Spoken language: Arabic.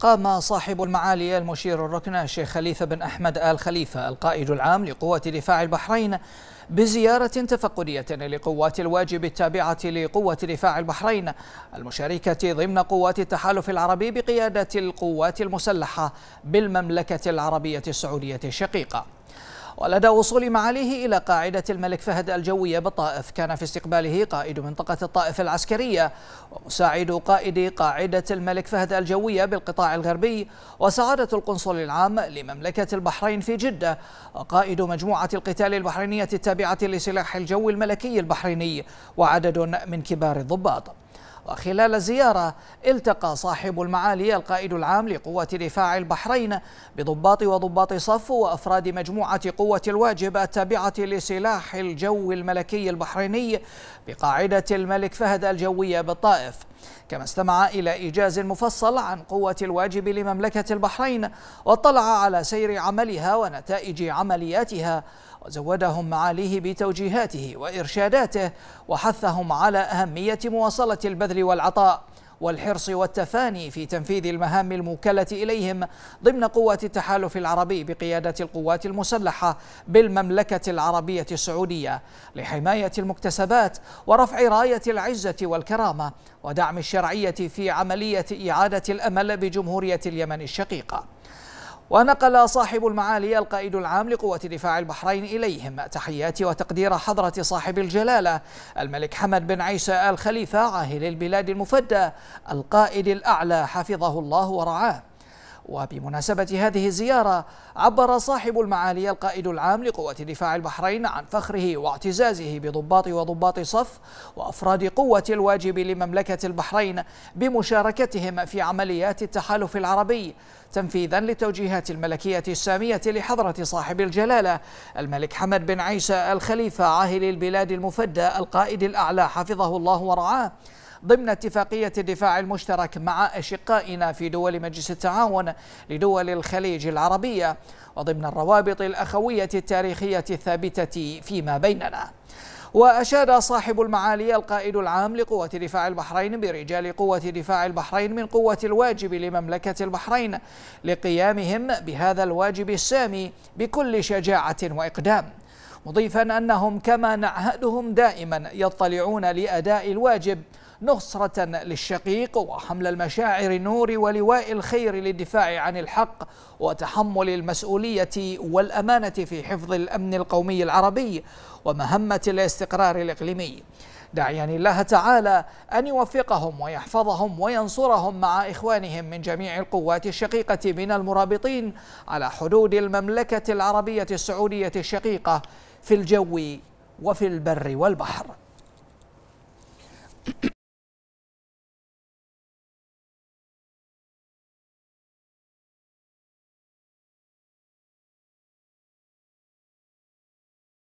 قام صاحب المعالي المشير الركن الشيخ خليفة بن أحمد آل خليفة القائد العام لقوة دفاع البحرين بزيارة تفقدية لقوات الواجب التابعة لقوة دفاع البحرين المشاركة ضمن قوات التحالف العربي بقيادة القوات المسلحة بالمملكة العربية السعودية الشقيقة ولدى وصول معاليه إلى قاعدة الملك فهد الجوية بالطائف كان في استقباله قائد منطقة الطائف العسكرية ومساعد قائد قاعدة الملك فهد الجوية بالقطاع الغربي وسعادة القنصل العام لمملكة البحرين في جدة وقائد مجموعة القتال البحرينية التابعة لسلاح الجو الملكي البحريني وعدد من كبار الضباط وخلال زيارة التقى صاحب المعالي القائد العام لقوة دفاع البحرين بضباط وضباط صف وأفراد مجموعة قوة الواجب التابعة لسلاح الجو الملكي البحريني بقاعدة الملك فهد الجوية بالطائف كما استمع إلى إيجاز مفصل عن قوة الواجب لمملكة البحرين واطلع على سير عملها ونتائج عملياتها وزودهم معاليه بتوجيهاته وإرشاداته وحثهم على أهمية مواصلة البذل والعطاء والحرص والتفاني في تنفيذ المهام الموكلة إليهم ضمن قوات التحالف العربي بقيادة القوات المسلحة بالمملكة العربية السعودية لحماية المكتسبات ورفع راية العزة والكرامة ودعم الشرعية في عملية إعادة الأمل بجمهورية اليمن الشقيقة ونقل صاحب المعالي القائد العام لقوة دفاع البحرين إليهم تحياتي وتقدير حضرة صاحب الجلالة الملك حمد بن عيسى آل خليفة عاهل البلاد المفدى القائد الأعلى حفظه الله ورعاه وبمناسبة هذه الزيارة عبر صاحب المعالي القائد العام لقوة دفاع البحرين عن فخره واعتزازه بضباط وضباط صف وأفراد قوة الواجب لمملكة البحرين بمشاركتهم في عمليات التحالف العربي تنفيذا للتوجيهات الملكية السامية لحضرة صاحب الجلالة الملك حمد بن عيسى الخليفة عاهل البلاد المفدى القائد الأعلى حفظه الله ورعاه ضمن اتفاقية الدفاع المشترك مع أشقائنا في دول مجلس التعاون لدول الخليج العربية وضمن الروابط الأخوية التاريخية الثابتة فيما بيننا وأشاد صاحب المعالي القائد العام لقوة دفاع البحرين برجال قوة دفاع البحرين من قوة الواجب لمملكة البحرين لقيامهم بهذا الواجب السامي بكل شجاعة وإقدام مضيفا أنهم كما نعهدهم دائما يطلعون لأداء الواجب نصرة للشقيق وحمل المشاعر النور ولواء الخير للدفاع عن الحق وتحمل المسؤولية والأمانة في حفظ الأمن القومي العربي ومهمة الاستقرار الإقليمي داعيا الله تعالى أن يوفقهم ويحفظهم وينصرهم مع إخوانهم من جميع القوات الشقيقة من المرابطين على حدود المملكة العربية السعودية الشقيقة في الجو وفي البر والبحر